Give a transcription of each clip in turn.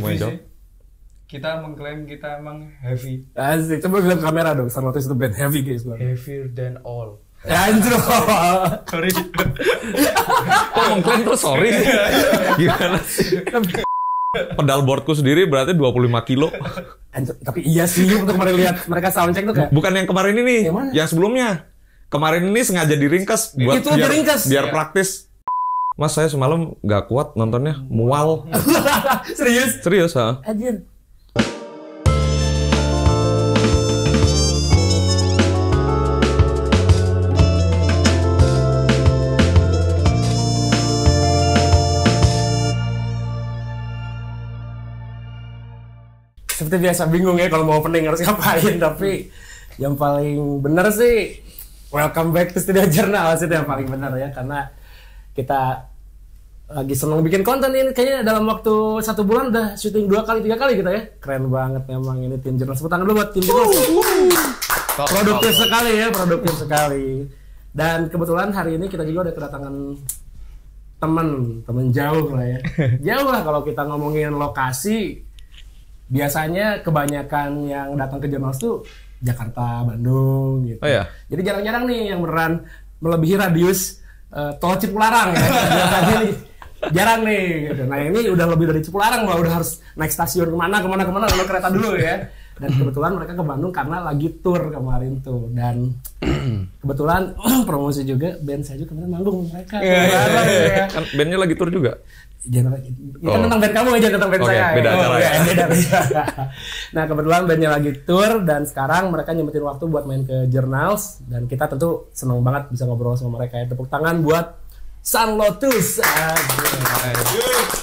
ngomongin dong kita mengklaim kita emang heavy asik coba bilang kamera dong sama itu band heavy guys bang. heavier than all ya anjir sorry kok mengklaim terus sorry iya, iya. gimana sih pedal boardku sendiri berarti 25 kilo anjir, tapi iya sih untuk kemarin lihat mereka soundcheck tuh kayak bukan yang kemarin ini yang, yang sebelumnya kemarin ini sengaja diringkas buat itu biar, diringkas. biar ya. praktis Mas saya semalam nggak kuat nontonnya mual. Serius? Serius ha? Anjir. Seperti biasa bingung ya kalau mau opening harus ngapain tapi yang paling benar sih welcome back to Studio Journal sih yang paling benar ya karena kita lagi seneng bikin konten ini kayaknya dalam waktu satu bulan udah syuting dua kali tiga kali kita ya keren banget memang ini tim jurnal sepetang dulu buat tim jurnal uh, produktif sekali ya produktif sekali dan kebetulan hari ini kita juga ada kedatangan temen temen jauh lah ya jauh lah kalau kita ngomongin lokasi biasanya kebanyakan yang datang ke jurnal tuh Jakarta Bandung gitu oh, iya? jadi jarang-jarang nih yang beran melebihi radius uh, tol Cipularang ya. Biasanya nih jarang nih gitu. Nah ini udah lebih dari Cipularang, udah harus naik stasiun kemana kemana kemana kalau kereta dulu ya dan hmm. kebetulan mereka ke Bandung karena lagi tour kemarin tuh dan hmm. kebetulan promosi juga band saya juga kemarin manggung mereka yeah, yeah, yeah, yeah. kan bandnya lagi tour juga jangan iya, ya kan oh. kan tentang band kamu aja tentang band okay, saya beda oh, acara iya, ya. beda, nah kebetulan bandnya lagi tour dan sekarang mereka nyempetin waktu buat main ke Jurnals dan kita tentu senang banget bisa ngobrol sama mereka ya tepuk tangan buat San Lotus. Aduh.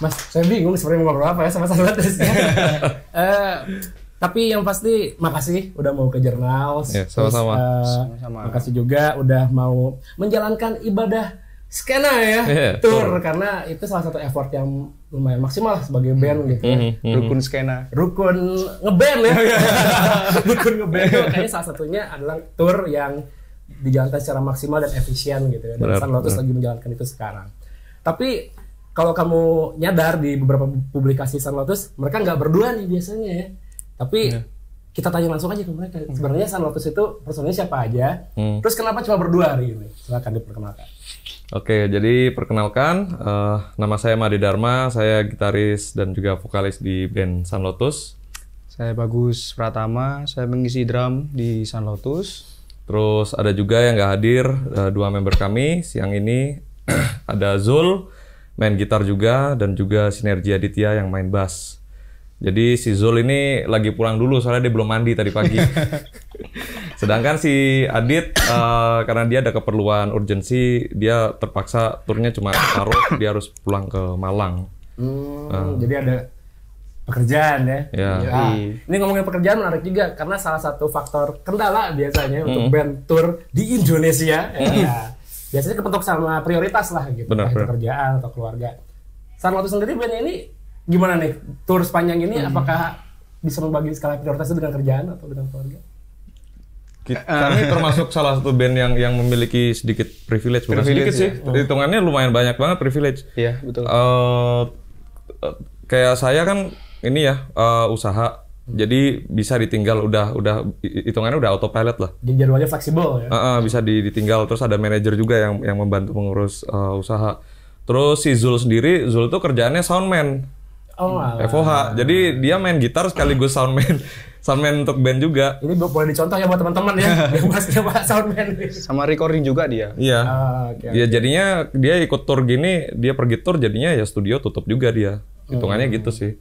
Mas, saya bingung sebenarnya mau ngobrol apa ya sama Sarwates ya. Eh, tapi yang pasti makasih udah mau ke jurnal. Ya, sama-sama. Uh, Makasih juga udah mau menjalankan ibadah skena ya yeah, iya, tour sure. karena itu salah satu effort yang lumayan maksimal sebagai band hmm, gitu mm -hmm, mm -hmm. rukun skena rukun ngeband ya iya, iya, rukun ngeband kayaknya salah satunya adalah tour yang dijalankan secara maksimal dan efisien gitu ya dan San Lotus lagi menjalankan itu sekarang tapi kalau kamu nyadar di beberapa publikasi San Lotus, mereka nggak berdua nih biasanya ya. Tapi yeah. kita tanya langsung aja ke mereka. Hmm. Sebenarnya San Lotus itu personilnya siapa aja? Hmm. Terus kenapa cuma berdua hari ini? Silahkan diperkenalkan. Oke, jadi perkenalkan, uh, nama saya Madi Dharma, saya gitaris dan juga vokalis di band San Lotus. Saya Bagus Pratama, saya mengisi drum di San Lotus. Terus ada juga yang nggak hadir, uh, dua member kami siang ini ada Zul main gitar juga dan juga Sinergi Aditya yang main bass. Jadi si Zul ini lagi pulang dulu soalnya dia belum mandi tadi pagi. Sedangkan si Adit uh, karena dia ada keperluan urgensi, dia terpaksa turnya cuma taruh, dia harus pulang ke Malang. Hmm, uh. Jadi ada pekerjaan ya. ya. Nah, ini ngomongin pekerjaan menarik juga karena salah satu faktor kendala biasanya hmm. untuk band tour di Indonesia. Ya. Hmm. Ya biasanya kepentok sama prioritas lah gitu benar, benar. kerjaan atau keluarga waktu sendiri Ben ini gimana nih tur sepanjang ini hmm. apakah bisa membagi skala prioritasnya dengan kerjaan atau dengan keluarga kita, eh. kami termasuk salah satu band yang yang memiliki sedikit privilege bukan privilege, sedikit ya. sih oh. hitungannya lumayan banyak banget privilege iya betul uh, kayak saya kan ini ya uh, usaha jadi bisa ditinggal udah udah hitungannya udah autopilot lah. Jadi jadwalnya fleksibel ya. Uh, uh, bisa ditinggal terus ada manajer juga yang yang membantu mengurus uh, usaha. Terus si Zul sendiri, Zul tuh kerjaannya soundman. Oh, FOH. Jadi dia main gitar sekaligus soundman. soundman untuk band juga. Ini boleh dicontoh ya buat teman-teman ya. Bebas coba soundman. Sama recording juga dia. Iya. Oh, ah, okay, iya, okay. jadinya dia ikut tour gini, dia pergi tour jadinya ya studio tutup juga dia. Hitungannya hmm. gitu sih.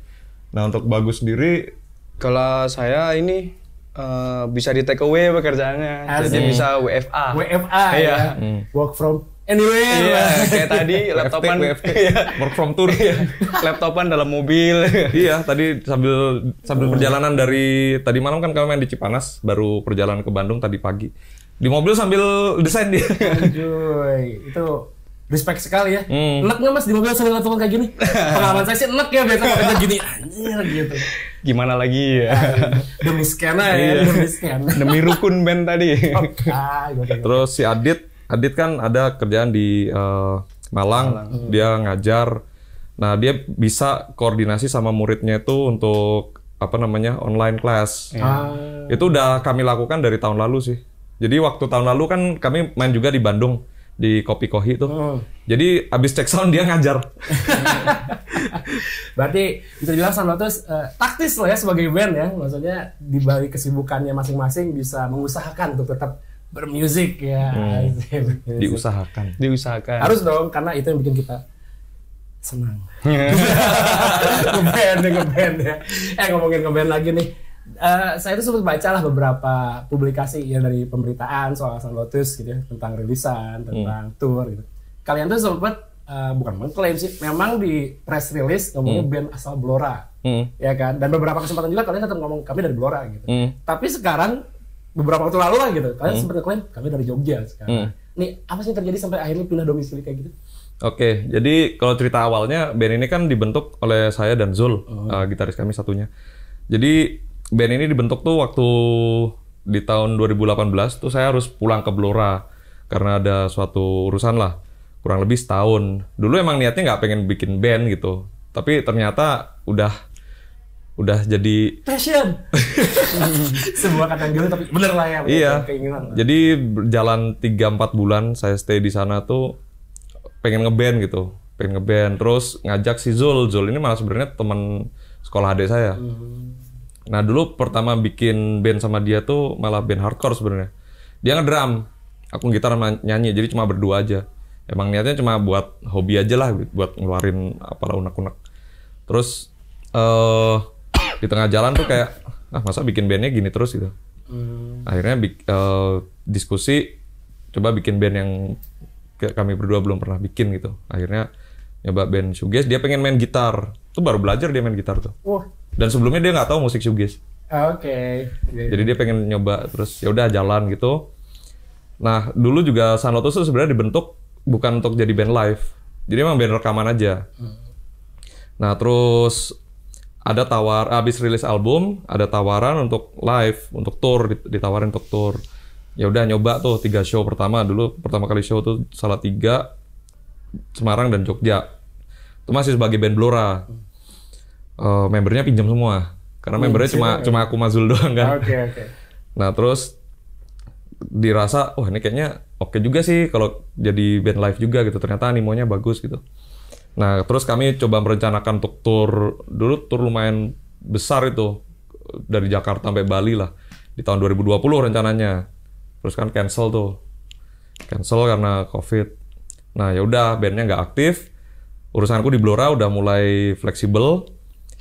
Nah, untuk Bagus sendiri kalau saya ini uh, bisa di take away pekerjaannya, Asli. jadi bisa WFA. WFA ya, ya, hmm. work from anywhere. Iya, kayak tadi laptopan WFT, iya. work from tour. Iya. laptopan dalam mobil. iya, tadi sambil sambil oh. perjalanan dari tadi malam kan kami main di Cipanas, baru perjalanan ke Bandung tadi pagi. Di mobil sambil desain dia. Anjoy, itu respect sekali ya. Hmm. Enak nggak mas di mobil sambil laptopan kayak gini? Pengalaman saya sih enak ya biasanya kayak gini anjir gitu gimana lagi ya. Nah, demi skena ya, demi skena. Demi rukun band tadi. Terus si Adit, Adit kan ada kerjaan di uh, Malang, Malang, dia ngajar. Nah, dia bisa koordinasi sama muridnya itu untuk apa namanya? online class. Iya. Ah. Itu udah kami lakukan dari tahun lalu sih. Jadi waktu tahun lalu kan kami main juga di Bandung di kopi kohi tuh. Hmm. Jadi abis cek sound dia ngajar. Berarti bisa dibilang sama tuh eh, taktis loh ya sebagai band ya. Maksudnya di balik kesibukannya masing-masing bisa mengusahakan untuk tetap bermusik ya. Hmm. Diusahakan. Diusahakan. Harus dong karena itu yang bikin kita senang. Band ya, ngeband ya. Eh ngomongin ngeband lagi nih uh, saya itu sempat baca lah beberapa publikasi ya dari pemberitaan soal Sun Lotus gitu ya, tentang rilisan, hmm. tentang hmm. tour gitu. Kalian tuh sempat uh, bukan mengklaim sih, memang di press release ngomongnya hmm. band asal Blora. Hmm. Ya kan? Dan beberapa kesempatan juga kalian tetap ngomong kami dari Blora gitu. Hmm. Tapi sekarang beberapa waktu lalu lah gitu, kalian hmm. sempat mengklaim kami dari Jogja sekarang. Hmm. Nih, apa sih yang terjadi sampai akhirnya pindah domisili kayak gitu? Oke, jadi kalau cerita awalnya band ini kan dibentuk oleh saya dan Zul, oh. uh, gitaris kami satunya. Jadi band ini dibentuk tuh waktu di tahun 2018 tuh saya harus pulang ke Blora karena ada suatu urusan lah kurang lebih setahun dulu emang niatnya nggak pengen bikin band gitu tapi ternyata udah udah jadi passion sebuah kata yang tapi bener lah ya bener iya keinginan jadi jalan 3-4 bulan saya stay di sana tuh pengen ngeband gitu pengen ngeband terus ngajak si Zul Zul ini malah sebenarnya teman sekolah adik saya hmm. Nah dulu pertama bikin band sama dia tuh malah band hardcore sebenarnya. Dia ngedrum, aku gitar sama nyanyi, jadi cuma berdua aja. Emang niatnya cuma buat hobi aja lah, buat ngeluarin apalah unek-unek. Terus uh, di tengah jalan tuh kayak, ah masa bikin bandnya gini terus gitu. Hmm. Akhirnya uh, diskusi, coba bikin band yang kami berdua belum pernah bikin gitu. Akhirnya nyoba band shoegaze, dia pengen main gitar. Tuh baru belajar dia main gitar tuh. Wah. Dan sebelumnya dia nggak tahu musik sugis. Ah, oke. Okay. Jadi dia pengen nyoba terus ya udah jalan gitu. Nah, dulu juga San Lotus itu sebenarnya dibentuk bukan untuk jadi band live. Jadi emang band rekaman aja. Hmm. Nah, terus ada tawar abis rilis album, ada tawaran untuk live, untuk tour ditawarin untuk tour. Ya udah nyoba tuh tiga show pertama dulu pertama kali show tuh salah tiga Semarang dan Jogja. Itu masih sebagai band Blora. Hmm uh, membernya pinjam semua karena hmm, membernya cuma ya. cuma aku Mazul doang kan. Oke okay, oke. Okay. Nah terus dirasa wah ini kayaknya oke okay juga sih kalau jadi band live juga gitu ternyata animonya bagus gitu. Nah terus kami coba merencanakan untuk tour dulu tur lumayan besar itu dari Jakarta sampai Bali lah di tahun 2020 rencananya. Terus kan cancel tuh cancel karena covid. Nah ya udah bandnya nggak aktif urusanku di Blora udah mulai fleksibel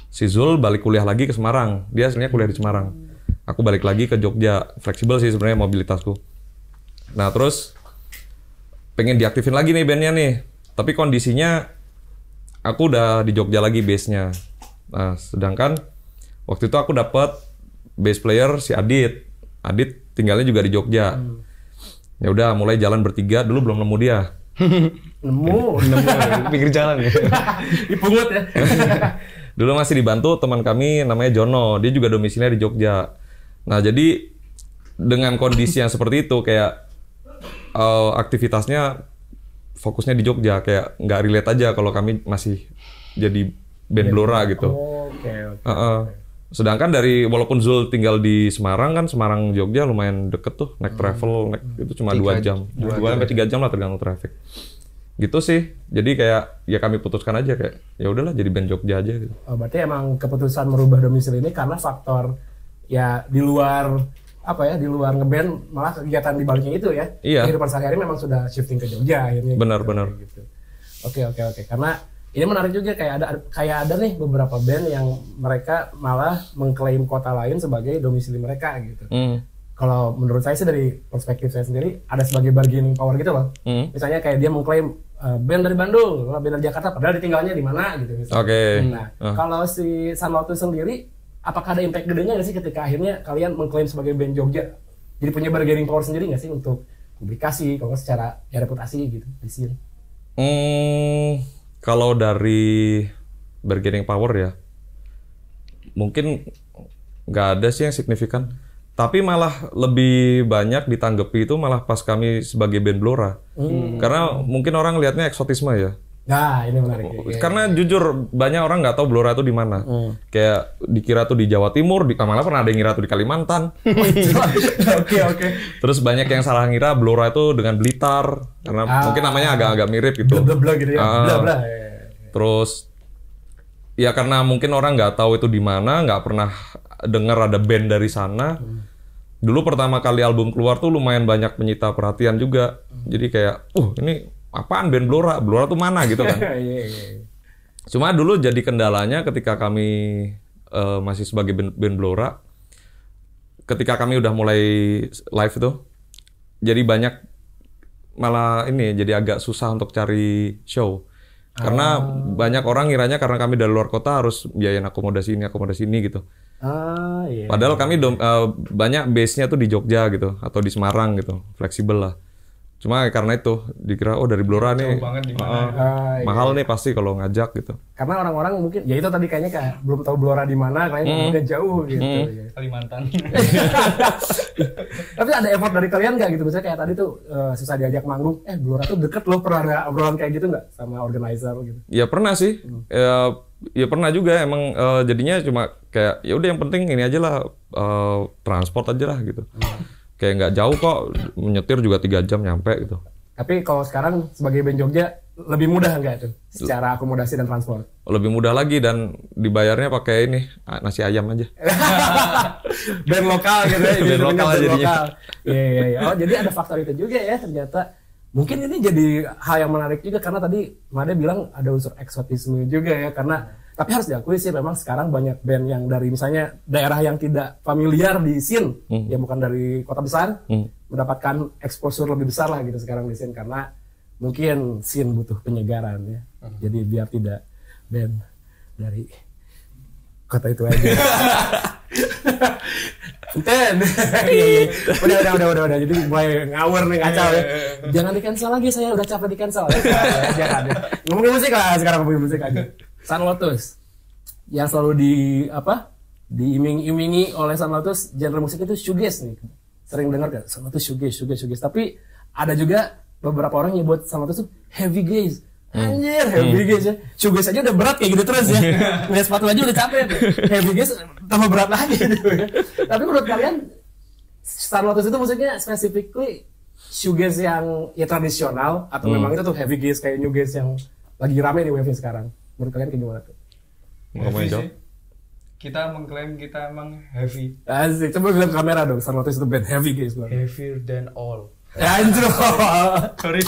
si Zul balik kuliah lagi ke Semarang. Dia aslinya kuliah di Semarang. Aku balik lagi ke Jogja. Fleksibel sih sebenarnya mobilitasku. Nah terus pengen diaktifin lagi nih bandnya nih. Tapi kondisinya aku udah di Jogja lagi base-nya. Nah sedangkan waktu itu aku dapat base player si Adit. Adit tinggalnya juga di Jogja. Hmm. Ya udah mulai jalan bertiga. Dulu belum nemu dia nemu nemu pinggir jalan ya Dipungut ya Dulu masih dibantu teman kami namanya Jono, dia juga domisilinya di Jogja. Nah, jadi dengan kondisi yang seperti itu kayak uh, aktivitasnya fokusnya di Jogja kayak nggak relate aja kalau kami masih jadi band Blora gitu. Oh, okay, okay, uh -uh. Sedangkan dari walaupun Zul tinggal di Semarang kan Semarang Jogja lumayan deket tuh naik travel naik itu cuma dua jam dua sampai tiga jam lah tergantung traffic gitu sih jadi kayak ya kami putuskan aja kayak ya udahlah jadi band Jogja aja gitu. Oh, berarti emang keputusan merubah domisili ini karena faktor ya di luar apa ya di luar ngeband malah kegiatan di baliknya itu ya iya. kehidupan sehari-hari memang sudah shifting ke Jogja akhirnya benar gitu, benar gitu. oke oke oke karena ini menarik juga kayak ada kayak ada nih beberapa band yang mereka malah mengklaim kota lain sebagai domisili mereka gitu mm kalau menurut saya sih dari perspektif saya sendiri ada sebagai bargaining power gitu loh. Mm. Misalnya kayak dia mengklaim Eh, band dari Bandung, band dari Jakarta, padahal ditinggalnya di mana gitu. Oke. Okay. Nah, uh. kalau si Sanlo itu sendiri, apakah ada impact gedenya nggak sih ketika akhirnya kalian mengklaim sebagai band Jogja? Jadi punya bargaining power sendiri nggak sih untuk publikasi, kalau secara ya, reputasi gitu di sini? Hmm, kalau dari bargaining power ya, mungkin nggak ada sih yang signifikan tapi malah lebih banyak ditanggapi itu malah pas kami sebagai band Blora. Hmm. Karena mungkin orang lihatnya eksotisme ya. Nah, ini menarik. Ya. Karena jujur banyak orang nggak tahu Blora itu di mana. Hmm. Kayak dikira tuh di Jawa Timur, di malah pernah ada yang ngira tuh di Kalimantan. Oh, iya. Oke, oke. Terus banyak yang salah ngira Blora itu dengan Blitar karena ah. mungkin namanya agak-agak mirip gitu. Bla bla gitu ya. Uh, bla bla. Iya, Terus ya karena mungkin orang nggak tahu itu di mana, nggak pernah dengar ada band dari sana. Hmm. Dulu pertama kali album keluar tuh lumayan banyak menyita perhatian juga. Hmm. Jadi kayak, uh ini apaan band Blora? Blora tuh mana gitu kan? Iya, iya, iya. Cuma dulu jadi kendalanya ketika kami uh, masih sebagai band, band Blora, ketika kami udah mulai live itu jadi banyak malah ini jadi agak susah untuk cari show. Karena ah. banyak orang ngiranya karena kami dari luar kota harus biayain akomodasi ini, akomodasi ini gitu. Ah, iya. Padahal kami dom, uh, banyak base-nya tuh di Jogja gitu atau di Semarang gitu, fleksibel lah. Cuma karena itu dikira oh dari Blora nih. uh, ah, iya. Mahal nih pasti kalau ngajak gitu. Karena orang-orang mungkin ya itu tadi kayaknya kayak belum tahu Blora di mana, kayaknya hmm. udah jauh hmm. gitu hmm. ya. Kalimantan. Tapi ada effort dari kalian nggak gitu? Misalnya kayak tadi tuh uh, susah diajak manggung, eh Blora tuh deket loh pernah ada obrolan kayak gitu nggak sama organizer gitu? Ya pernah sih. Hmm. Ya, ya pernah juga emang uh, jadinya cuma kayak ya udah yang penting ini aja lah uh, transport aja lah gitu. Hmm kayak nggak jauh kok menyetir juga tiga jam nyampe gitu tapi kalau sekarang sebagai band Jogja lebih mudah nggak itu? secara akomodasi dan transport? Lebih mudah lagi dan dibayarnya pakai ini nasi ayam aja. band lokal gitu ya. band lokal band iya, iya iya Oh jadi ada faktor itu juga ya ternyata. Mungkin ini jadi hal yang menarik juga karena tadi Made bilang ada unsur eksotisme juga ya karena tapi harus diakui sih memang sekarang banyak band yang dari misalnya daerah yang tidak familiar di scene, hmm. ya bukan dari kota besar, hmm. mendapatkan exposure lebih besar lah gitu sekarang di scene karena mungkin scene butuh penyegaran ya. Hmm. Jadi biar tidak band dari kota itu aja. Ten. udah, udah, udah, udah, udah. Jadi mulai ngawur nih kacau ya. Eh, eh, eh, Jangan di cancel lagi, saya udah capek di cancel. Jangan. Iya, iya. Ngomongin musik lah sekarang ngomongin musik aja. San Lotus yang selalu di apa diiming-imingi oleh San Lotus genre musik itu shoegaze nih sering dengar kan San Lotus shoegaze shoegaze shoegaze tapi ada juga beberapa orang yang buat San Lotus heavy gaze hmm. Anjir, heavy hmm. guys ya. Shoegaze aja udah berat kayak gitu terus ya. udah sepatu aja udah capek. heavy guys tambah berat lagi gitu ya. Tapi menurut kalian Star Lotus itu musiknya specifically shoegaze yang ya tradisional atau hmm. memang itu tuh heavy guys kayak new guys yang lagi rame di wave sekarang? menurut kalian kayak gimana tuh? Ngomongin dong. Kita mengklaim kita emang heavy. Asik, coba lihat kamera dong, Sarlotis itu band heavy guys. Bang. Heavier than all. Ya, Anjir. sorry.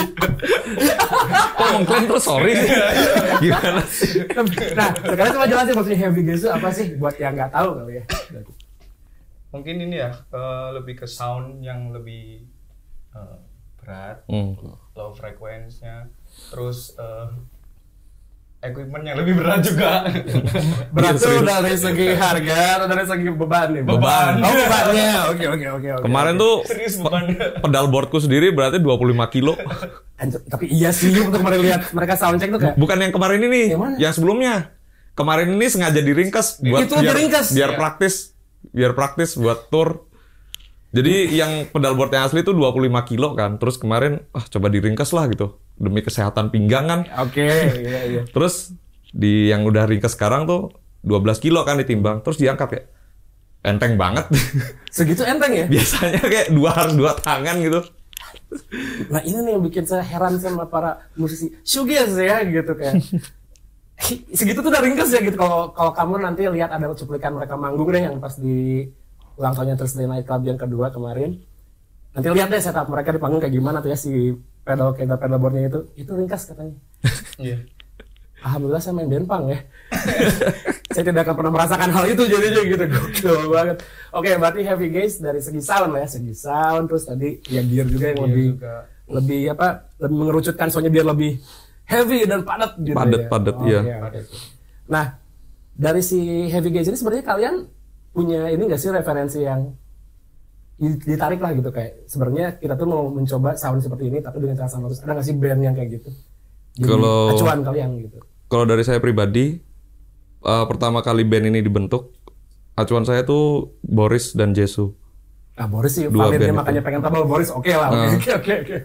Kok mengklaim terus sorry Gimana sih? Nah, sekarang coba jelasin maksudnya heavy guys itu apa sih buat yang nggak tahu kali ya. Mungkin ini ya uh, lebih ke sound yang lebih uh, berat, mm. low frekuensinya. terus uh, equipment yang lebih berat juga. berat tuh iya, dari segi harga atau dari segi beban nih? Beban. beban. Oh, iya. bebannya. Oke, oke, oke. Kemarin okay. tuh Serius, beban. pedal boardku sendiri berarti 25 kilo. Anjir, tapi iya sih untuk kemarin lihat mereka soundcheck tuh kayak Bukan yang kemarin ini, yang, mana? yang sebelumnya. Kemarin ini sengaja diringkas buat Itu biar, diringkas. biar iya. praktis, biar praktis buat tour. Jadi yang pedal board yang asli itu 25 kilo kan. Terus kemarin ah coba diringkas lah gitu demi kesehatan pinggang kan. Oke, okay, iya iya. Terus di yang udah ringkas sekarang tuh 12 kilo kan ditimbang, terus diangkat ya. Enteng banget. Segitu enteng ya? Biasanya kayak dua dua tangan gitu. Nah ini nih yang bikin saya heran sama para musisi Sugis ya gitu kayak segitu tuh udah ringkas ya gitu kalau kalau kamu nanti lihat ada cuplikan mereka manggung deh yang pas di ulang tahunnya terus Night Club yang kedua kemarin nanti lihat deh setup mereka di panggung kayak gimana tuh ya si pedal kayak pedal boardnya itu itu ringkas katanya yeah. Alhamdulillah saya main Denpang ya. saya tidak akan pernah merasakan hal itu jadinya gitu. Gokil banget. Oke, okay, berarti heavy guys dari segi sound ya, segi sound terus tadi ya gear juga yang lebih juga. lebih apa? lebih mengerucutkan soalnya biar lebih heavy dan padat gitu ya. padat, ya. Padat, oh, iya. ya Nah, dari si heavy guys ini sebenarnya kalian punya ini gak sih referensi yang ditarik lah gitu kayak sebenarnya kita tuh mau mencoba sound seperti ini tapi dengan cara sound ada nggak sih band yang kayak gitu kalau acuan kalian gitu kalau dari saya pribadi uh, pertama kali band ini dibentuk acuan saya tuh Boris dan Jesu ah Boris sih Dua band makanya itu. pengen tahu Boris oke okay lah nah. oke oke oke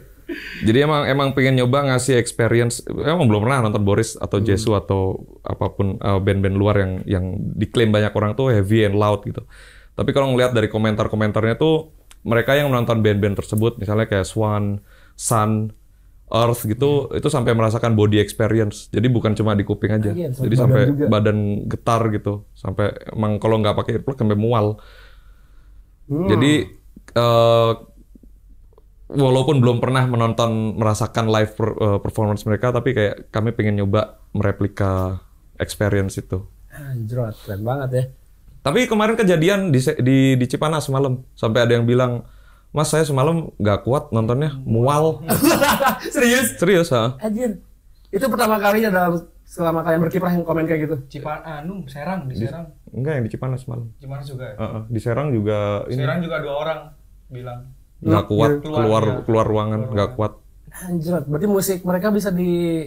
jadi emang emang pengen nyoba ngasih experience emang belum pernah nonton Boris atau hmm. Jesu atau apapun band eh, band-band luar yang yang diklaim banyak orang tuh heavy and loud gitu tapi kalau ngelihat dari komentar-komentarnya tuh mereka yang menonton band-band tersebut misalnya kayak Swan, Sun, Earth gitu hmm. itu sampai merasakan body experience. Jadi bukan cuma di kuping aja. Ah, iya, Jadi sampai juga. badan getar gitu. Sampai emang kalau nggak pakai earplug sampai mual. Hmm. Jadi uh, walaupun belum pernah menonton merasakan live eh, performance mereka tapi kayak kami pengen nyoba mereplika experience itu. Anjrot, keren banget ya. Tapi kemarin kejadian di, di, di Cipanas semalam sampai ada yang bilang, Mas saya semalam nggak kuat nontonnya mual. Serius? Serius ha? Anjir. Itu pertama kalinya dalam selama kalian berkiprah yang komen kayak gitu. Cipanas, anu Serang di Serang. enggak yang di Cipanas semalam. Cipanas juga ya? Uh, uh, di Serang juga ini. Serang juga dua orang bilang nggak nah, kuat iya. keluar keluar, ya. keluar ruangan nggak kuat. Anjir, berarti musik mereka bisa di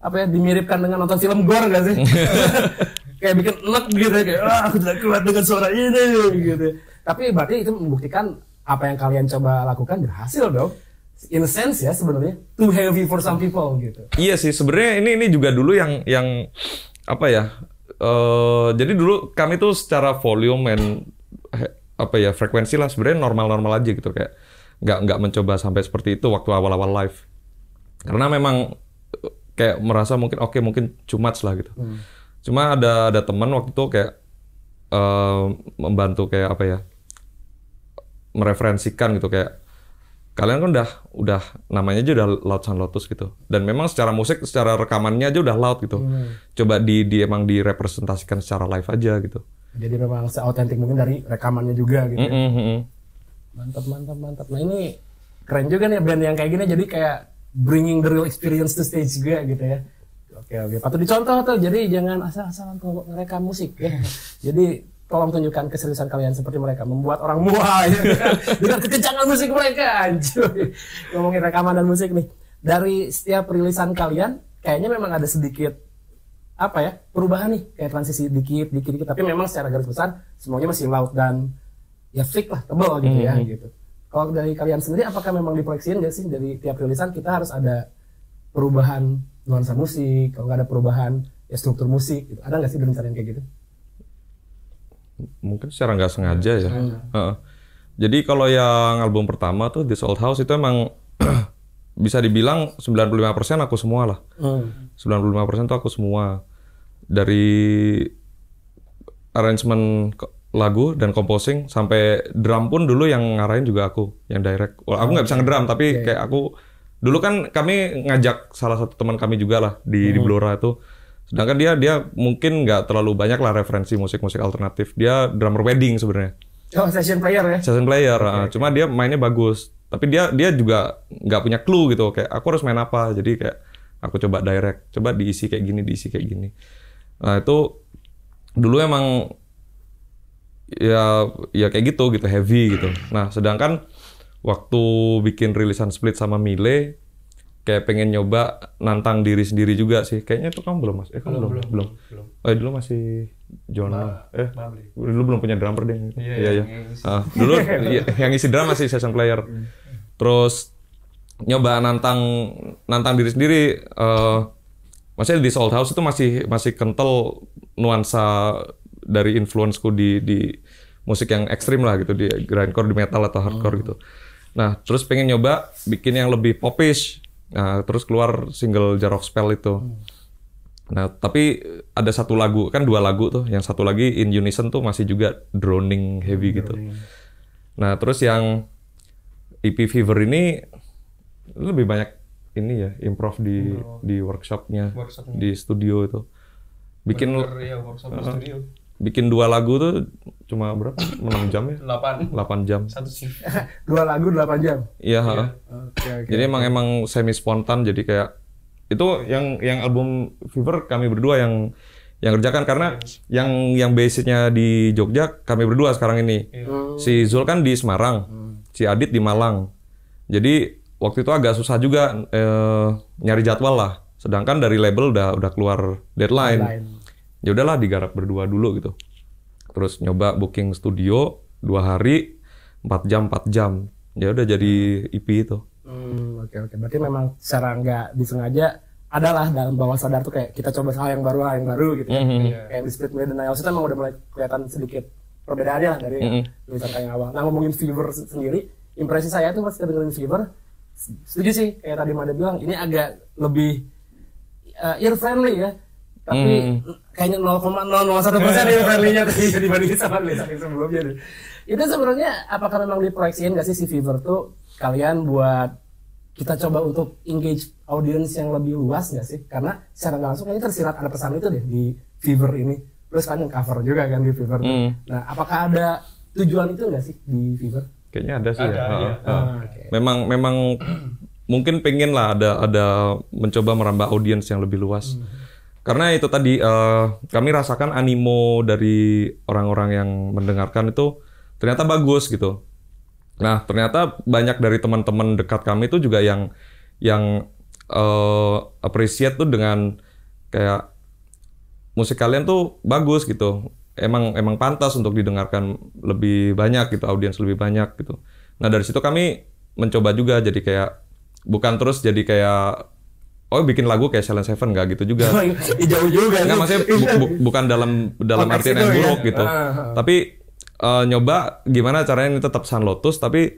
apa ya dimiripkan dengan nonton film gore gak sih? kayak bikin lek gitu kayak wah aku tidak kuat dengan suara ini gitu tapi berarti itu membuktikan apa yang kalian coba lakukan berhasil dong in a sense ya sebenarnya too heavy for some people gitu iya sih sebenarnya ini ini juga dulu yang yang apa ya uh, jadi dulu kami tuh secara volume and apa ya frekuensi lah sebenarnya normal-normal aja gitu kayak nggak nggak mencoba sampai seperti itu waktu awal-awal live karena memang eh, kayak merasa mungkin oke okay, mungkin cumat lah gitu hmm Cuma ada ada teman waktu itu kayak uh, membantu kayak apa ya? mereferensikan gitu kayak kalian kan udah udah namanya aja udah laut Sun Lotus gitu. Dan memang secara musik, secara rekamannya aja udah laut gitu. Hmm. Coba di di emang direpresentasikan secara live aja gitu. Jadi memang seautentik mungkin dari rekamannya juga gitu. Mm -hmm. ya. Mantap mantap mantap. Nah ini keren juga nih band yang kayak gini jadi kayak bringing the real experience to stage juga gitu ya. Oke oke. Patut dicontoh tuh. Jadi jangan asal-asalan kalau mereka musik ya. Jadi tolong tunjukkan keseriusan kalian seperti mereka membuat orang mual ya, dengan kekencangan musik mereka anjir ngomongin rekaman dan musik nih dari setiap rilisan kalian kayaknya memang ada sedikit apa ya perubahan nih kayak transisi dikit dikit dikit tapi memang secara garis besar semuanya masih laut dan ya thick lah tebal gitu ya mm gitu kalau dari kalian sendiri apakah memang diproyeksiin gak sih dari tiap rilisan kita harus ada perubahan nuansa musik kalau nggak ada perubahan ya struktur musik gitu. ada nggak sih rencana yang kayak gitu mungkin secara nggak sengaja ya, ya. jadi kalau yang album pertama tuh This Old House itu emang bisa dibilang 95% aku semua lah hmm. 95% tuh aku semua dari arrangement lagu dan composing sampai drum pun dulu yang ngarahin juga aku yang direct. Well, aku nggak bisa ngedrum tapi iya, iya. kayak aku dulu kan kami ngajak salah satu teman kami juga lah di hmm. di Blora itu sedangkan dia dia mungkin nggak terlalu banyak lah referensi musik-musik alternatif dia drummer wedding sebenarnya oh session player ya session player ah. okay, cuma dia mainnya bagus tapi dia dia juga nggak punya clue gitu kayak aku harus main apa jadi kayak aku coba direct coba diisi kayak gini diisi kayak gini nah itu dulu emang ya ya kayak gitu gitu heavy gitu nah sedangkan waktu bikin rilisan split sama Mile kayak pengen nyoba nantang diri sendiri juga sih. Kayaknya itu kamu belum mas? Eh kamu belum belum belum. Eh dulu masih Jona. eh dulu belum punya drummer deh. Iya iya. iya, iya. Ah, dulu iya, yang isi drum masih session player. Hmm. Terus nyoba nantang nantang diri sendiri. Uh, eh, masih di Soul House itu masih masih kental nuansa dari influenceku di di musik yang ekstrim lah gitu di grindcore di metal atau hardcore hmm. gitu Nah, terus pengen nyoba bikin yang lebih popish. Nah, terus keluar single Jarok Spell itu. Nah, tapi ada satu lagu, kan dua lagu tuh. Yang satu lagi in unison tuh masih juga droning heavy hmm, gitu. droning. gitu. Nah, terus yang EP Fever ini lebih banyak ini ya, improv di improv. di workshopnya, workshopnya, di studio itu. Bikin Bener, ya, uh, bikin dua lagu tuh cuma berapa? 6 jam ya? 8. 8 jam. Satu sih. dua lagu 8 jam. Iya, yeah. okay, okay. Jadi emang emang semi spontan jadi kayak itu yang yang album Fever kami berdua yang yang kerjakan karena yeah. yang yang basicnya di Jogja kami berdua sekarang ini. Yeah. Oh. Si Zul kan di Semarang, hmm. si Adit di Malang. Jadi waktu itu agak susah juga eh, nyari jadwal lah. Sedangkan dari label udah udah keluar deadline. deadline ya udahlah digarap berdua dulu gitu terus nyoba booking studio dua hari empat jam empat jam ya udah jadi IP itu hmm, oke okay, oke okay. berarti memang secara nggak disengaja adalah dalam bawah sadar tuh kayak kita coba hal yang baru hal yang baru gitu ya. Mm -hmm. Kayak di Split media dan IELTS itu emang udah mulai kelihatan sedikit perbedaannya lah dari mm -hmm. yang awal. Nah ngomongin Fever sendiri, impresi saya tuh pas kita dengerin Fever, setuju sih kayak tadi Mada bilang ini agak lebih uh, eh, ear friendly ya tapi hmm. kayaknya 0,001 persen ya friendly-nya dibandingin sama Glenn sebelumnya deh. itu sebenarnya apakah memang diproyeksiin gak sih si Fever tuh kalian buat kita coba untuk engage audience yang lebih luas gak sih karena secara langsung kayaknya tersirat ada pesan itu deh di Fever ini terus kan cover juga kan di Fever Hmm. nah apakah ada tujuan itu gak sih di Fever kayaknya ada sih ya. ada, ya. Ya. Oh, Okay. memang memang mungkin pengen lah ada ada mencoba merambah audiens yang lebih luas hmm karena itu tadi uh, kami rasakan animo dari orang-orang yang mendengarkan itu ternyata bagus gitu. Nah, ternyata banyak dari teman-teman dekat kami itu juga yang yang uh, appreciate tuh dengan kayak musik kalian tuh bagus gitu. Emang emang pantas untuk didengarkan lebih banyak gitu, audiens lebih banyak gitu. Nah, dari situ kami mencoba juga jadi kayak bukan terus jadi kayak Oh bikin lagu kayak Silent Seven nggak gitu juga? Oh, iya. Iya, jauh juga. Nggak maksudnya bu, iya. bu, bukan dalam dalam artian yang buruk ya? gitu. Uh, ah, -huh. Ah. Tapi uh, nyoba gimana caranya ini tetap Sun Lotus tapi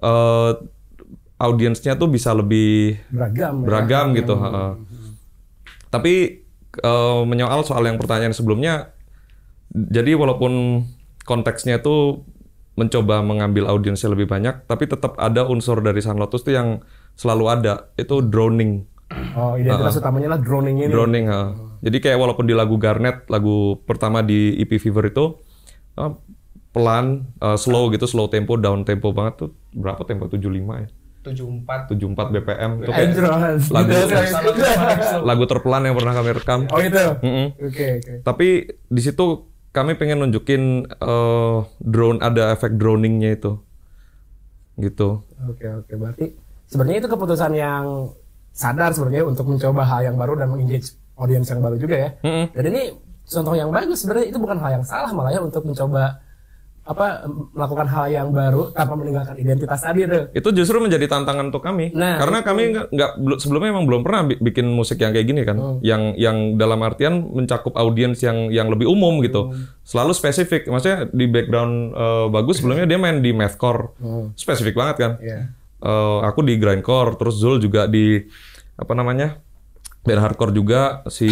uh, audiensnya tuh bisa lebih beragam, ya. beragam ya. gitu. uh hmm. -huh. Tapi uh, menyoal soal yang pertanyaan sebelumnya, jadi walaupun konteksnya tuh mencoba mengambil audiensnya lebih banyak, tapi tetap ada unsur dari Sun Lotus tuh yang selalu ada itu droning Oh, identitas uh, utamanya lah droning ini. Droning, uh. Jadi kayak walaupun di lagu Garnet, lagu pertama di EP Fever itu uh, pelan, uh, slow gitu, slow tempo, down tempo banget tuh. Berapa tempo? 75 ya? 74 74 BPM itu kayak lagu, lagu terpelan yang pernah kami rekam. Oh gitu? Mm -hmm. Oke okay, okay. Tapi di situ kami pengen nunjukin uh, drone ada efek droningnya itu. Gitu. Oke okay, oke. Okay. Berarti sebenarnya itu keputusan yang sadar sebenarnya untuk mencoba hal yang baru dan mengengage audiens yang baru juga ya. Mm-hmm. Dan ini contoh yang bagus sebenarnya itu bukan hal yang salah malah ya untuk mencoba apa melakukan hal yang baru tanpa meninggalkan identitas tadi Itu justru menjadi tantangan untuk kami. Nah, karena itu. kami nggak sebelumnya memang belum pernah bikin musik yang kayak gini kan. Hmm. Yang yang dalam artian mencakup audiens yang yang lebih umum gitu. Hmm. Selalu spesifik. Maksudnya di background uh, bagus sebelumnya dia main di mathcore. Hmm. Spesifik banget kan. Yeah uh, aku di grindcore, terus Zul juga di apa namanya? band hardcore juga, si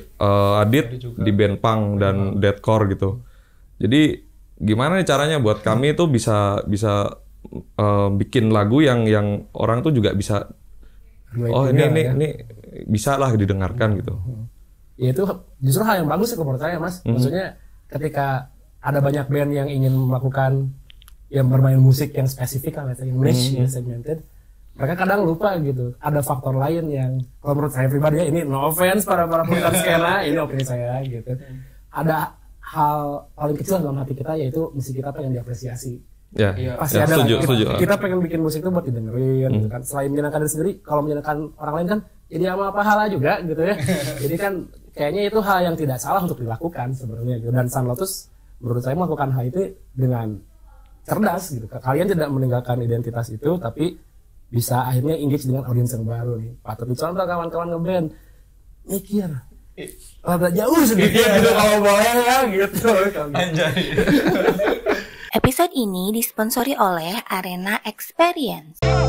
uh, Adit juga. di band punk dan deadcore gitu. Jadi gimana nih caranya buat kami itu bisa bisa uh, bikin lagu yang yang orang tuh juga bisa Mereka oh ini ini ya. ini bisa lah didengarkan gitu. hmm. gitu. Ya itu justru hal yang bagus sih menurut saya mas. Hmm. Maksudnya ketika ada banyak band yang ingin melakukan yang bermain musik yang spesifik lah, misalnya niche, hmm. yang segmented, mereka kadang lupa gitu. Ada faktor lain yang, kalau menurut saya pribadi ya ini no offense para para penggemar skena, ini opini saya gitu. Ada hal paling kecil dalam hati kita yaitu musik kita pengen diapresiasi. Ya, iya, pasti yeah, ada setuju, kita, setuju. kita pengen bikin musik itu buat didengerin hmm. gitu kan. Selain menyenangkan diri sendiri, kalau menyenangkan orang lain kan jadi sama pahala juga gitu ya. jadi kan kayaknya itu hal yang tidak salah untuk dilakukan sebenarnya gitu. Dan San Lotus menurut saya melakukan hal itu dengan cerdas gitu. Kalian tidak meninggalkan identitas itu tapi bisa akhirnya engage dengan audiens yang baru nih. pak Patut contoh kawan-kawan ngeband. Mikir. Rada jauh sedikit iya, gitu kalau oh, boleh ya gitu. Anjay. Episode ini disponsori oleh Arena Experience.